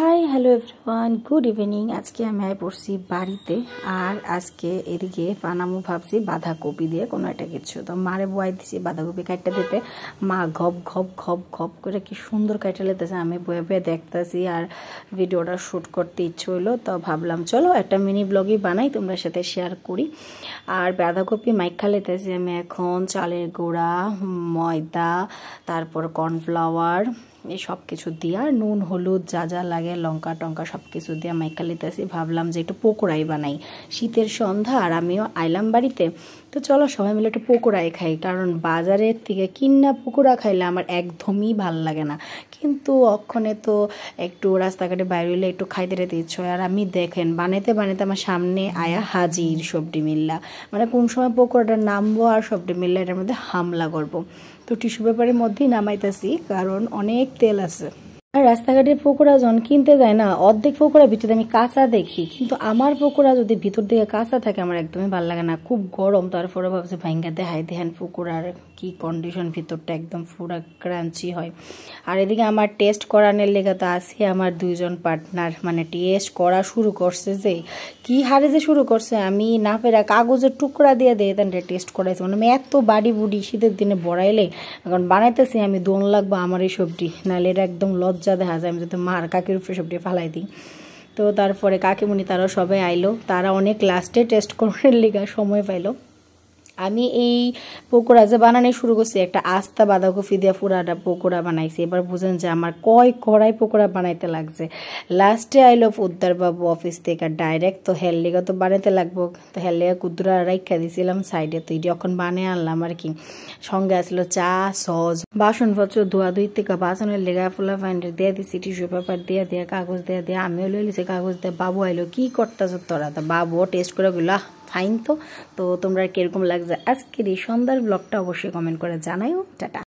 high hello everyone good evening আজকে আমি আয় পড়ছি বাড়িতে আর আজকে এদিকে বানামু ভাবছি বাঁধাকপি দিয়ে কোনো একটা কিছু তো মারে বয়ে দিছি বাঁধাকপি কাটটা দিতে মা ঘপ ঘপ ঘপ ঘপ করে কি সুন্দর কাটে লেতেছে আমি বয়ে বয়ে দেখতেছি আর ভিডিওটা শ্যুট করতে ইচ্ছে হইলো তো ভাবলাম চলো একটা মিনি ব্লগই বানাই তোমরা সাথে শেয়ার করি আর বাঁধাকপি মাইখা লেতেছি আমি এখন চালের গোড়া ময়দা তারপর কর্নফ্লাওয়ার এই সব কিছু দিয়া নুন হলুদ যা যা লাগে লঙ্কা টঙ্কা সব কিছু দিয়া মাইকা লিতেছি ভাবলাম যে একটু পোকোড়াই বানাই শীতের সন্ধ্যা আর আমিও আইলাম বাড়িতে তো চলো সবাই মিলে একটু পোকোড়াই খাই কারণ বাজারের থেকে কিন্না পোকোড়া খাইলে আমার একদমই ভাল লাগে না কিন্তু অক্ষণে তো একটু রাস্তাঘাটে বাইরে হইলে একটু খাইতে রেতে ইচ্ছে আর আমি দেখেন বানাইতে বানাইতে আমার সামনে আয়া হাজির সবডি মিল্লা মানে কোন সময় পকোড়াটা নামবো আর সবডি মিল্লা এটার মধ্যে হামলা করব তো টিস্যু পেপারের মধ্যেই নামাইতেছি কারণ অনেক 台拉斯。আর রাস্তাঘাটের পকোড়া যখন কিনতে যায় না অর্ধেক পকোড়া ভিতরে আমি কাঁচা দেখি কিন্তু আমার পকোড়া যদি ভিতর দিকে কাঁচা থাকে আমার একদমই ভালো লাগে না খুব গরম তারপরে ভাবছে ভাইঙ্গা দেহাই দেহান পকোড়ার কি কন্ডিশন ভিতরটা একদম পুরা ক্রাঞ্চি হয় আর এদিকে আমার টেস্ট করানোর লেগে তো আছে আমার দুইজন পার্টনার মানে টেস্ট করা শুরু করছে যে কি হারে যে শুরু করছে আমি না ফেরা কাগজের টুকরা দিয়ে দিয়ে দেন টেস্ট করাইছে মানে আমি এত বাড়ি বুড়ি শীতের দিনে বড়াইলে এখন বানাইতেছি আমি দোন লাগবো আমার এই সবজি নাহলে এটা একদম লজ্জা লজ্জা দেখা যায় আমি যদি মার কাকির উপরে সবটি ফালাই দিই তো তারপরে কাকিমণি তারা সবাই আইলো তারা অনেক লাস্টে টেস্ট করার লিগা সময় পাইলো আমি এই পকোড়া যে বানানো শুরু করছি একটা আস্তা বাঁধাকপি দিয়ে পুরাটা পকোড়া বানাইছি এবার বুঝেন যে আমার কয় কড়াই পকোড়া বানাইতে লাগছে লাস্টে আইল বাবু অফিস থেকে ডাইরেক্ট তো হেললিগা তো বানাইতে লাগবো তো হেললিগা কুদুরা রাইখা দিয়েছিলাম সাইডে তো এটি এখন বানিয়ে আনলাম আর কি সঙ্গে আসলো চা সস বাসনপত্র ধোয়া ধুই থেকে বাসনের লেগা ফোলা ফাইন্ডার দিয়ে দিছি টিস্যু পেপার দিয়ে দিয়ে কাগজ দিয়ে দিয়ে আমিও লইলিছি কাগজ দিয়ে বাবু আইলো কি করতেছ তোরা তা বাবুও টেস্ট করে গুলা ফাইন তো তো তোমরা কীরকম লাগছে আজকের এই সন্ধ্যার ব্লগটা অবশ্যই কমেন্ট করে জানাইও টাটা